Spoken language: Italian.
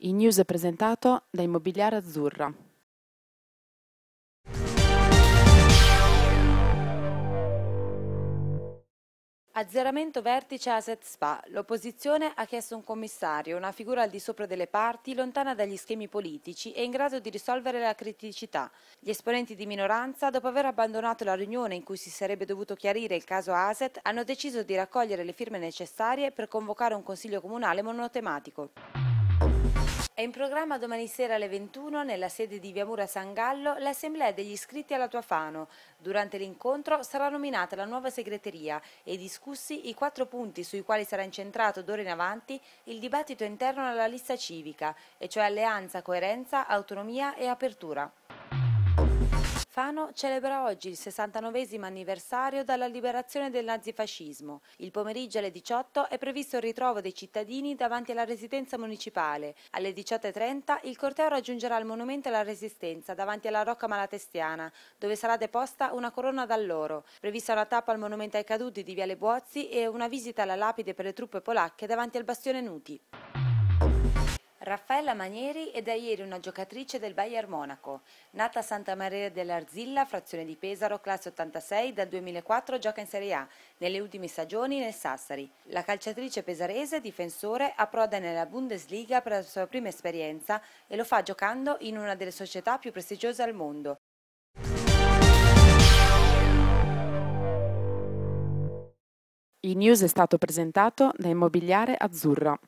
In news è presentato da Immobiliare Azzurra. Azzeramento vertice Asset Spa. L'opposizione ha chiesto un commissario, una figura al di sopra delle parti, lontana dagli schemi politici e in grado di risolvere la criticità. Gli esponenti di minoranza, dopo aver abbandonato la riunione in cui si sarebbe dovuto chiarire il caso Asset, hanno deciso di raccogliere le firme necessarie per convocare un consiglio comunale monotematico. È in programma domani sera alle 21 nella sede di Viamura San Gallo l'assemblea degli iscritti alla Tuafano. Durante l'incontro sarà nominata la nuova segreteria e discussi i quattro punti sui quali sarà incentrato d'ora in avanti il dibattito interno alla lista civica, e cioè alleanza, coerenza, autonomia e apertura. Fano celebra oggi il 69 anniversario dalla liberazione del nazifascismo. Il pomeriggio alle 18 è previsto il ritrovo dei cittadini davanti alla residenza municipale. Alle 18.30 il corteo raggiungerà il monumento alla Resistenza davanti alla Rocca Malatestiana, dove sarà deposta una corona dall'oro. Prevista una tappa al monumento ai caduti di Viale Buozzi e una visita alla lapide per le truppe polacche davanti al bastione Nuti. Raffaella Manieri è da ieri una giocatrice del Bayern Monaco. Nata a Santa Maria dell'Arzilla, frazione di Pesaro, classe 86, dal 2004 gioca in Serie A, nelle ultime stagioni nel Sassari. La calciatrice pesarese, difensore, approda nella Bundesliga per la sua prima esperienza e lo fa giocando in una delle società più prestigiose al mondo, Il news è stato presentato da Immobiliare Azzurra.